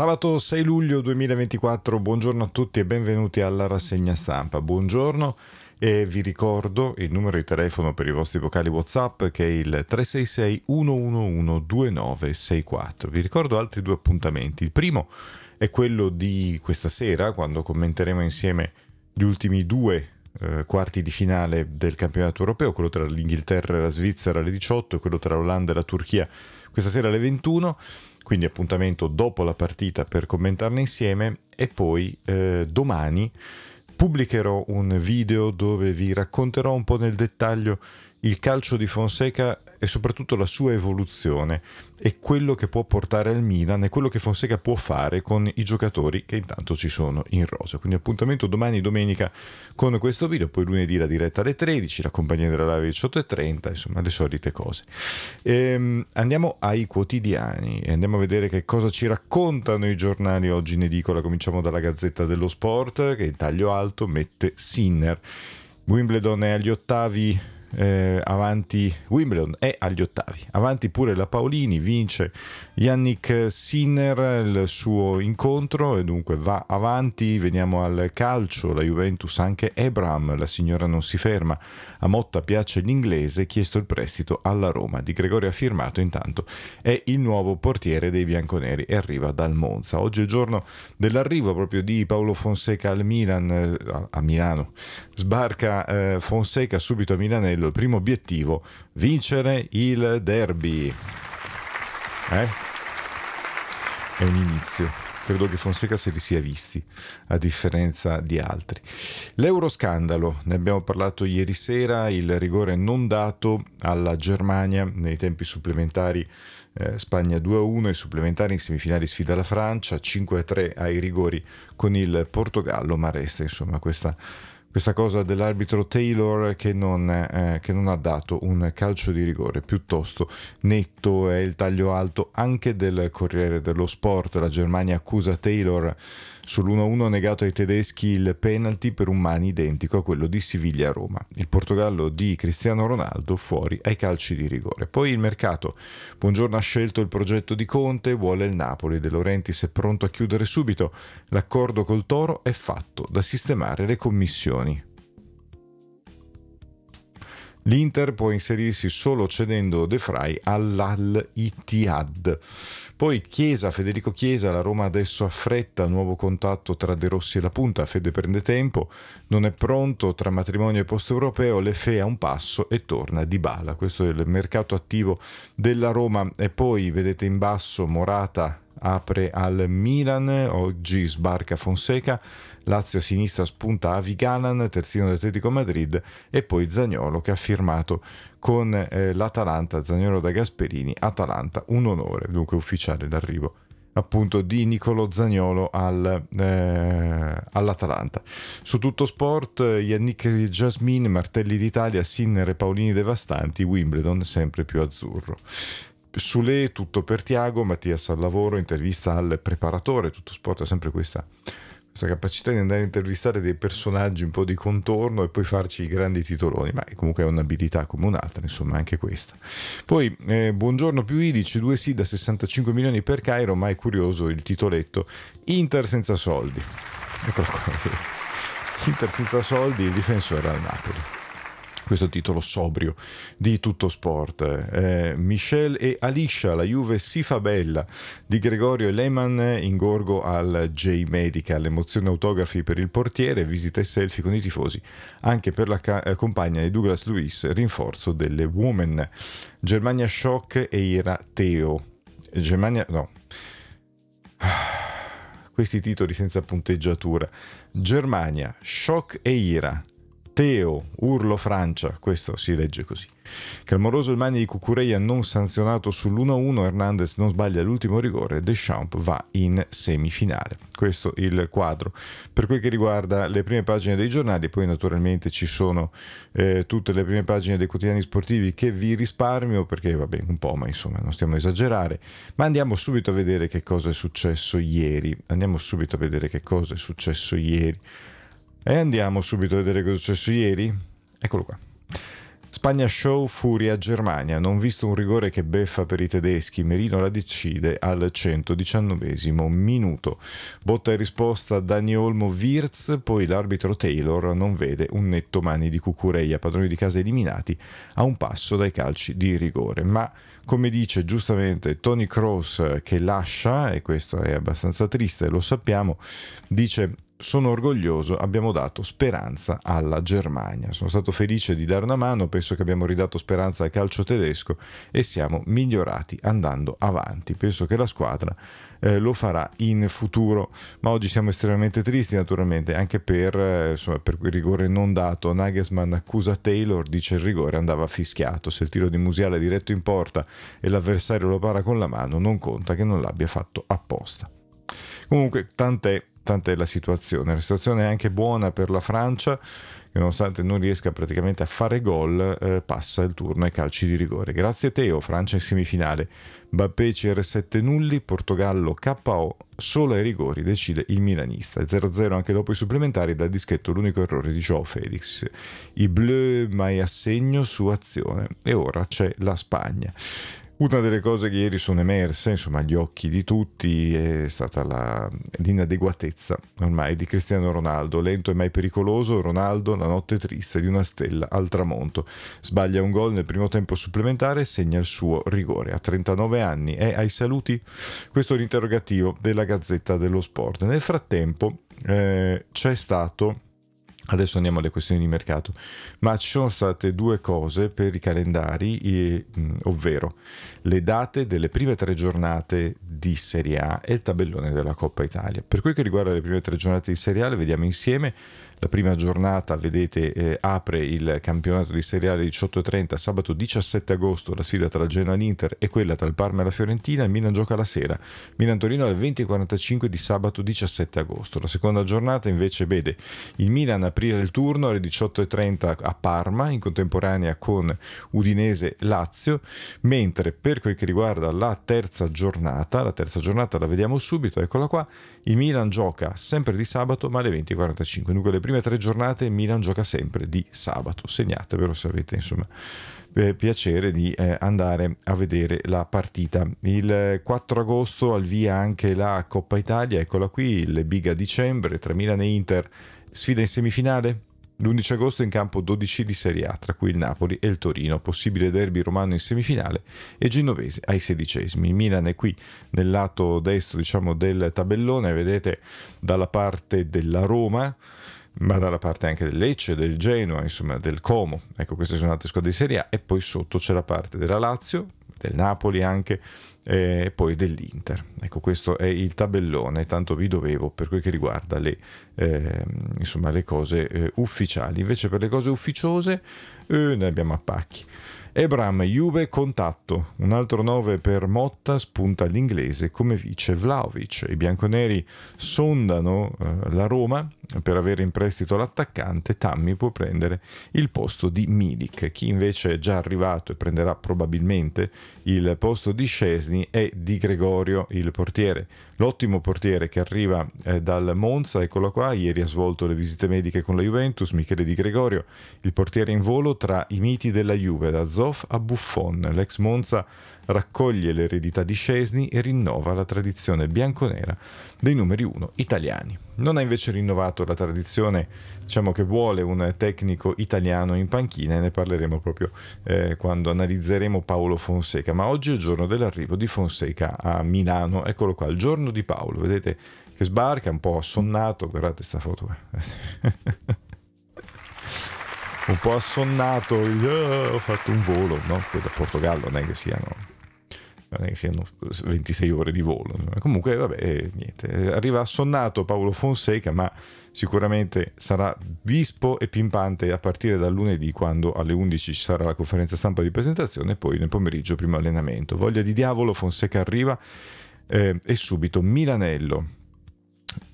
Sabato 6 luglio 2024, buongiorno a tutti e benvenuti alla rassegna stampa. Buongiorno e vi ricordo il numero di telefono per i vostri vocali WhatsApp che è il 366 111 2964. Vi ricordo altri due appuntamenti. Il primo è quello di questa sera quando commenteremo insieme gli ultimi due eh, quarti di finale del campionato europeo, quello tra l'Inghilterra e la Svizzera alle 18 e quello tra l'Olanda e la Turchia questa sera alle 21 quindi appuntamento dopo la partita per commentarne insieme e poi eh, domani pubblicherò un video dove vi racconterò un po' nel dettaglio il calcio di Fonseca e soprattutto la sua evoluzione e quello che può portare al Milan e quello che Fonseca può fare con i giocatori che intanto ci sono in rosa. Quindi appuntamento domani domenica con questo video, poi lunedì la diretta alle 13, la compagnia della live alle 18.30, insomma le solite cose. Ehm, andiamo ai quotidiani e andiamo a vedere che cosa ci raccontano i giornali oggi in edicola. Cominciamo dalla Gazzetta dello Sport che in taglio alto mette Sinner. Wimbledon è agli ottavi eh, avanti Wimbledon e agli ottavi, avanti pure la Paolini, vince Yannick Sinner il suo incontro e dunque va avanti, veniamo al calcio, la Juventus anche Ebram, la signora non si ferma, a Motta piace l'inglese, chiesto il prestito alla Roma, di Gregorio ha firmato intanto, è il nuovo portiere dei bianconeri e arriva dal Monza. Oggi è il giorno dell'arrivo proprio di Paolo Fonseca al Milan, eh, a Milano, sbarca eh, Fonseca subito a Milanello quello il primo obiettivo, vincere il derby. Eh? È un inizio credo che Fonseca se li sia visti, a differenza di altri. L'euroscandalo, ne abbiamo parlato ieri sera, il rigore non dato alla Germania nei tempi supplementari eh, Spagna 2-1, i supplementari in semifinali sfida la Francia, 5-3 ai rigori con il Portogallo, ma resta insomma questa questa cosa dell'arbitro Taylor che non, eh, che non, ha dato un calcio di rigore piuttosto netto è il taglio alto anche del Corriere dello Sport la Germania accusa Taylor Sull'1-1 ha negato ai tedeschi il penalty per un mani identico a quello di Siviglia-Roma. Il Portogallo di Cristiano Ronaldo fuori ai calci di rigore. Poi il mercato. Buongiorno ha scelto il progetto di Conte, vuole il Napoli. De Laurentiis è pronto a chiudere subito. L'accordo col Toro è fatto da sistemare le commissioni. L'Inter può inserirsi solo cedendo De Frey all'Al Ittihad. Poi Chiesa, Federico Chiesa, la Roma adesso affretta, nuovo contatto tra De Rossi e la punta, Fede prende tempo, non è pronto tra matrimonio e post europeo, Le Fe a un passo e torna di bala. Questo è il mercato attivo della Roma e poi vedete in basso Morata apre al Milan, oggi sbarca Fonseca Lazio sinistra spunta Avi Galan, terzino dell'Atletico Madrid e poi Zagnolo che ha firmato con eh, l'Atalanta, Zagnolo da Gasperini, Atalanta, un onore, dunque ufficiale l'arrivo appunto di Nicolo Zagnolo al, eh, all'Atalanta. Su tutto sport, Yannick Jasmine, Martelli d'Italia, Sinner e Paolini devastanti, Wimbledon sempre più azzurro. Su Le, tutto per Tiago, Mattias al lavoro, intervista al preparatore, tutto sport è sempre questa questa capacità di andare a intervistare dei personaggi un po' di contorno e poi farci i grandi titoloni, ma comunque è un'abilità come un'altra, insomma anche questa. Poi eh, buongiorno più Idici, due sì da 65 milioni per Cairo, ma è curioso il titoletto Inter senza soldi. Eccolo qua. Inter senza soldi, il difensore al Napoli questo titolo sobrio di tutto sport. Eh, Michel e Alicia, la Juve si fa bella di Gregorio e Lehman in gorgo al J Medical, emozione autografi per il portiere, visite e selfie con i tifosi, anche per la ca- eh, compagna di Douglas Lewis, rinforzo delle Women. Germania shock e Ira Teo. Germania no. Questi titoli senza punteggiatura. Germania, shock e ira. Matteo Urlo Francia, questo si legge così. Calmoroso il mani di Cucureia non sanzionato sull'1-1, Hernandez non sbaglia l'ultimo rigore, Deschamps va in semifinale. Questo il quadro. Per quel che riguarda le prime pagine dei giornali, poi naturalmente ci sono eh, tutte le prime pagine dei quotidiani sportivi che vi risparmio perché va bene un po', ma insomma non stiamo a esagerare, ma andiamo subito a vedere che cosa è successo ieri. Andiamo subito a vedere che cosa è successo ieri. E andiamo subito a vedere cosa è successo ieri. Eccolo qua. Spagna show furia Germania, non visto un rigore che beffa per i tedeschi, Merino la decide al 119 minuto. Botta e risposta Dani Olmo Wirz, poi l'arbitro Taylor non vede un netto mani di Cucureia, padroni di casa eliminati a un passo dai calci di rigore. Ma come dice giustamente Tony Cross che lascia, e questo è abbastanza triste, lo sappiamo, dice sono orgoglioso, abbiamo dato speranza alla Germania. Sono stato felice di dare una mano, penso che abbiamo ridato speranza al calcio tedesco e siamo migliorati andando avanti. Penso che la squadra eh, lo farà in futuro, ma oggi siamo estremamente tristi naturalmente, anche per, eh, insomma, per il rigore non dato. Nagelsmann accusa Taylor, dice il rigore andava fischiato, se il tiro di Musiale è diretto in porta e l'avversario lo para con la mano non conta che non l'abbia fatto apposta. Comunque, tant'è è la situazione. La situazione è anche buona per la Francia, che nonostante non riesca praticamente a fare gol, eh, passa il turno ai calci di rigore. Grazie a Teo, Francia in semifinale. Bappé CR7 nulli, Portogallo KO, solo ai rigori decide il milanista. 0-0 anche dopo i supplementari, da dischetto l'unico errore di Joao Felix. I bleu mai a segno su azione. E ora c'è la Spagna. Una delle cose che ieri sono emerse, insomma, agli occhi di tutti è stata la, l'inadeguatezza ormai di Cristiano Ronaldo, lento e mai pericoloso, Ronaldo la notte triste di una stella al tramonto. Sbaglia un gol nel primo tempo supplementare e segna il suo rigore. A 39 anni è ai saluti? Questo è l'interrogativo della Gazzetta dello Sport. Nel frattempo eh, c'è stato Adesso andiamo alle questioni di mercato, ma ci sono state due cose per i calendari, e, ovvero le date delle prime tre giornate di Serie A e il tabellone della Coppa Italia. Per quel che riguarda le prime tre giornate di Serie A, le vediamo insieme. La prima giornata, vedete, eh, apre il campionato di Serie A alle 18.30, sabato 17 agosto, la sfida tra Genoa e l'Inter e quella tra il Parma e la Fiorentina. Il Milan gioca la sera, Milan-Torino alle 20.45 di sabato 17 agosto. La seconda giornata invece vede il Milan aprire aprire il turno alle 18.30 a Parma in contemporanea con Udinese Lazio, mentre per quel che riguarda la terza giornata, la terza giornata la vediamo subito, eccola qua, il Milan gioca sempre di sabato ma alle 20.45, dunque le prime tre giornate il Milan gioca sempre di sabato, segnatevelo se avete insomma eh, piacere di eh, andare a vedere la partita. Il 4 agosto al via anche la Coppa Italia, eccola qui, le big a dicembre tra Milan e Inter Sfida in semifinale? L'11 agosto in campo 12 di Serie A, tra cui il Napoli e il Torino, possibile derby romano in semifinale e genovese ai sedicesimi. Il Milan è qui nel lato destro diciamo, del tabellone, vedete dalla parte della Roma, ma dalla parte anche del Lecce, del Genoa, insomma del Como. Ecco, queste sono altre squadre di Serie A e poi sotto c'è la parte della Lazio, del Napoli anche eh, e poi dell'Inter. Ecco, questo è il tabellone, tanto vi dovevo per quel che riguarda le, eh, insomma, le cose eh, ufficiali. Invece per le cose ufficiose eh, ne abbiamo a pacchi. Ebram, Juve, contatto. Un altro 9 per Motta spunta all'inglese come vice Vlaovic. I bianconeri sondano eh, la Roma per avere in prestito l'attaccante. Tammy può prendere il posto di Milik. Chi invece è già arrivato e prenderà probabilmente il posto di Scesni è Di Gregorio, il portiere. L'ottimo portiere che arriva eh, dal Monza, eccolo qua, ieri ha svolto le visite mediche con la Juventus, Michele Di Gregorio, il portiere in volo tra i miti della Juve, da zona Morozov a Buffon. L'ex Monza raccoglie l'eredità di Scesni e rinnova la tradizione bianconera dei numeri 1 italiani. Non ha invece rinnovato la tradizione, diciamo che vuole un tecnico italiano in panchina e ne parleremo proprio eh, quando analizzeremo Paolo Fonseca, ma oggi è il giorno dell'arrivo di Fonseca a Milano, eccolo qua, il giorno di Paolo, vedete che sbarca un po' assonnato, guardate questa foto. un po' assonnato, oh, ho fatto un volo, no? Poi da Portogallo non è che siano non è che siano 26 ore di volo. Comunque, vabbè, eh, niente. Arriva assonnato Paolo Fonseca, ma sicuramente sarà vispo e pimpante a partire da lunedì, quando alle 11 ci sarà la conferenza stampa di presentazione, e poi nel pomeriggio primo allenamento. Voglia di diavolo, Fonseca arriva eh, e subito Milanello.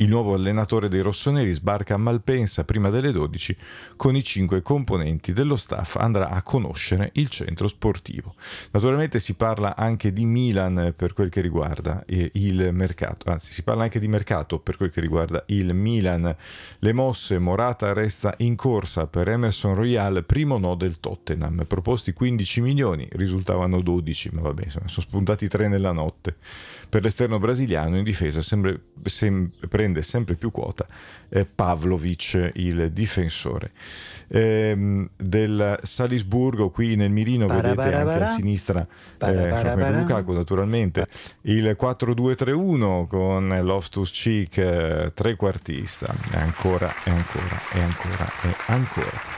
Il nuovo allenatore dei rossoneri sbarca a Malpensa prima delle 12 con i cinque componenti dello staff andrà a conoscere il centro sportivo. Naturalmente si parla anche di Milan per quel che riguarda il mercato, anzi si parla anche di mercato per quel che riguarda il Milan. Le mosse Morata resta in corsa per Emerson Royal, primo no del Tottenham. Proposti 15 milioni, risultavano 12, ma vabbè, sono spuntati 3 nella notte. Per l'esterno brasiliano in difesa sempre, sempre prende sempre più quota eh, Pavlovic, il difensore. Ehm, del Salisburgo, qui nel mirino para, vedete anche a sinistra eh, Lukaku naturalmente, il 4-2-3-1 con Loftus Cheek eh, trequartista, e ancora, e ancora, e ancora, e ancora.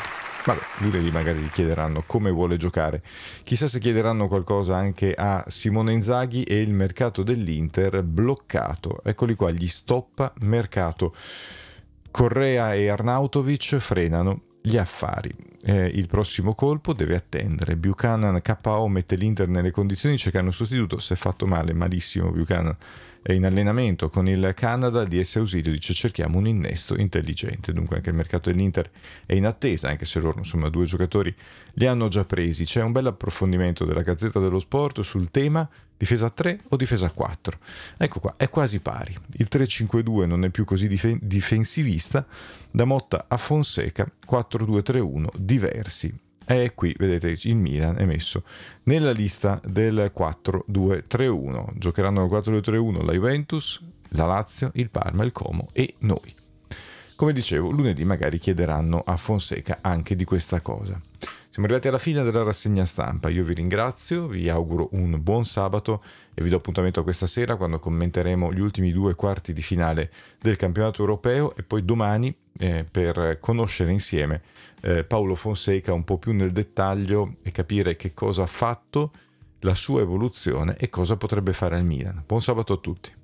Vabbè, lunedì magari gli chiederanno come vuole giocare. Chissà se chiederanno qualcosa anche a Simone Inzaghi e il mercato dell'Inter bloccato. Eccoli qua, gli stop mercato. Correa e Arnautovic frenano gli affari. Eh, il prossimo colpo deve attendere. Buchanan KO mette l'Inter nelle condizioni di cercare un sostituto. Si è fatto male, malissimo Buchanan in allenamento con il Canada di esse ausilio dice cerchiamo un innesto intelligente dunque anche il mercato dell'Inter è in attesa anche se loro insomma due giocatori li hanno già presi c'è un bel approfondimento della Gazzetta dello Sport sul tema difesa 3 o difesa 4 ecco qua è quasi pari il 3-5-2 non è più così dif- difensivista da Motta a Fonseca 4-2-3-1 diversi è qui, vedete, il Milan è messo nella lista del 4-2-3-1. Giocheranno nel 4-2-3-1 la Juventus, la Lazio, il Parma, il Como e noi. Come dicevo, lunedì magari chiederanno a Fonseca anche di questa cosa. Siamo arrivati alla fine della rassegna stampa, io vi ringrazio, vi auguro un buon sabato e vi do appuntamento a questa sera quando commenteremo gli ultimi due quarti di finale del campionato europeo e poi domani eh, per conoscere insieme eh, Paolo Fonseca un po' più nel dettaglio e capire che cosa ha fatto, la sua evoluzione e cosa potrebbe fare al Milan. Buon sabato a tutti.